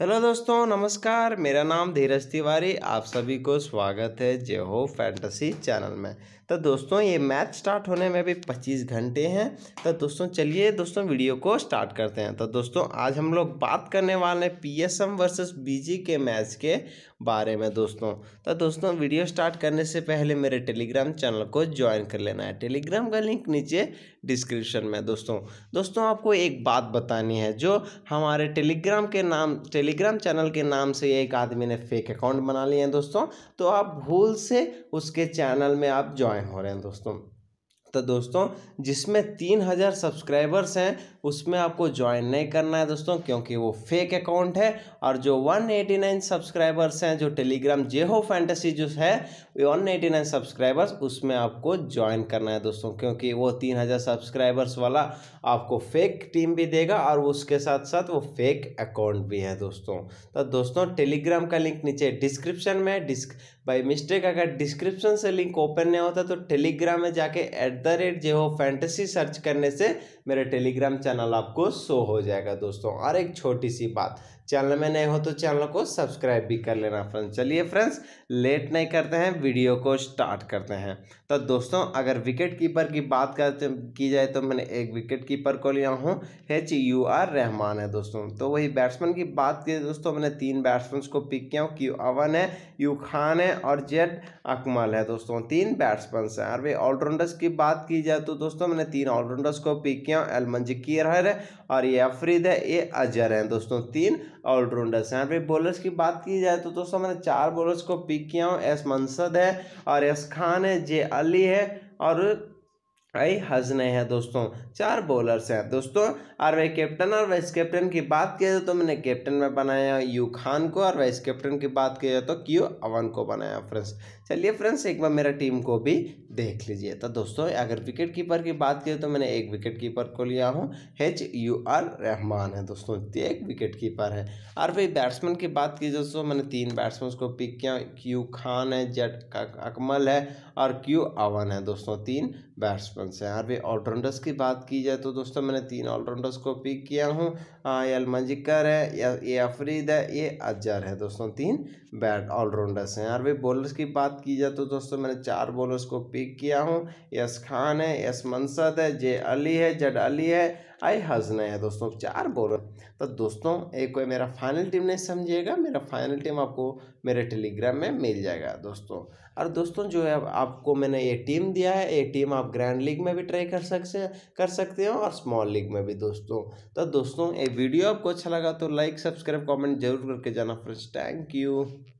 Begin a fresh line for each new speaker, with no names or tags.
hello दोस्तों नमस्कार मेरा नाम धीरज तिवारी आप सभी को स्वागत है जय हो फैंटसी चैनल में तो दोस्तों ये मैच स्टार्ट होने में भी 25 घंटे हैं तो दोस्तों चलिए दोस्तों वीडियो को स्टार्ट करते हैं तो दोस्तों आज हम लोग बात करने वाले हैं P S M versus BG के मैच के बारे में दोस्तों तो दोस्तों वीडियो स्टार्ट करने से पहले मेरे टेलीग्राम चैनल को ज्वाइन कर लेना है टेलीग्राम का लिंक नीचे डिस्क्रिप्शन में दोस्तों दोस्तों आपको एक बात बतानी है जो हमारे टेलीग्राम के नाम टेली टेलीग्राम चैनल के नाम से एक आदमी ने फेक अकाउंट बना लिए हैं दोस्तों तो आप भूल से उसके चैनल में आप ज्वाइन हो रहे हैं दोस्तों तो दोस्तों जिसमें तीन हज़ार सब्सक्राइबर्स हैं उसमें आपको ज्वाइन नहीं करना है दोस्तों क्योंकि वो फेक अकाउंट है और जो वन एटी नाइन सब्सक्राइबर्स हैं जो टेलीग्राम जेहो फैंटेसी जो है वन एटी नाइन सब्सक्राइबर्स उसमें आपको ज्वाइन करना है दोस्तों क्योंकि वो तीन हज़ार सब्सक्राइबर्स वाला आपको फेक टीम भी देगा और उसके साथ साथ वो फेक अकाउंट भी है दोस्तों तो दोस्तों टेलीग्राम का लिंक नीचे डिस्क्रिप्शन में डिस्क बाई मिस्टेक अगर डिस्क्रिप्शन से लिंक ओपन नहीं होता तो टेलीग्राम में जाके एड एट द रेट जो हो फैंटेसी सर्च करने से मेरा टेलीग्राम चैनल आपको शो हो जाएगा दोस्तों और एक छोटी सी बात चैनल में नए हो तो चैनल को सब्सक्राइब भी कर लेना फ्रेंड्स चलिए फ्रेंड्स लेट नहीं करते हैं वीडियो को स्टार्ट करते हैं तो दोस्तों अगर विकेट कीपर की बात करते की जाए तो मैंने एक विकेट कीपर को लिया हूँ एच यू आर रहमान है दोस्तों तो वही बैट्समैन की बात की दोस्तों मैंने तीन बैट्समैन को पिक किया हूँ क्यू अवन है यू खान है और जेड अकमल है दोस्तों तीन बैट्समैन हैं और वही ऑलराउंडर्स की बात की जाए तो दोस्तों मैंने तीन ऑलराउंडर्स को पिक किया एलमन जिकीर है और ये अफरीद है ये अजहर हैं दोस्तों तीन ऑलराउंडर्स यहाँ पे बॉलर्स की बात की जाए तो दोस्तों मैंने चार बॉलर्स को पिक किया हूँ एस मनसद है और एस खान है जे अली है और आई हजने हैं दोस्तों चार बॉलर्स हैं दोस्तों और वही कैप्टन और वाइस कैप्टन की बात की जाए तो मैंने कैप्टन में बनाया यू खान को और वाइस कैप्टन की बात की जाए तो क्यू अवन को बनाया फ्रेंड्स चलिए फ्रेंड्स एक बार मेरा टीम को भी देख लीजिए तो दोस्तों अगर विकेट कीपर की बात की तो मैंने एक विकेट कीपर को लिया हूँ एच यू आर रहमान है दोस्तों एक विकेट कीपर है और वही बैट्समैन की बात की दोस्तों मैंने तीन बैट्समैन को पिक किया क्यू खान है जट अकमल है और क्यू अवन है दोस्तों तीन बैट्समैन बैट्समैन से भी ऑलराउंडर्स की बात की जाए तो दोस्तों मैंने तीन ऑलराउंडर्स को पिक किया हूँ ये अलमजिकर है या ये अफरीद है ये अजहर है दोस्तों तीन बैट ऑलराउंडर्स हैं भी बॉलर्स की बात की जाए तो दोस्तों मैंने चार बॉलर्स को पिक किया हूँ यस खान है यस मनसद है जे अली है जड अली है आई हजना है दोस्तों चार बोल तो दोस्तों एक कोई मेरा फाइनल टीम नहीं समझिएगा मेरा फाइनल टीम आपको मेरे टेलीग्राम में मिल जाएगा दोस्तों और दोस्तों जो है आपको मैंने ये टीम दिया है ये टीम आप ग्रैंड लीग में भी ट्राई कर सकते कर सकते हो और स्मॉल लीग में भी दोस्तों तो दोस्तों ये वीडियो आपको अच्छा लगा तो लाइक सब्सक्राइब कॉमेंट जरूर करके जाना फ्रेंड्स थैंक यू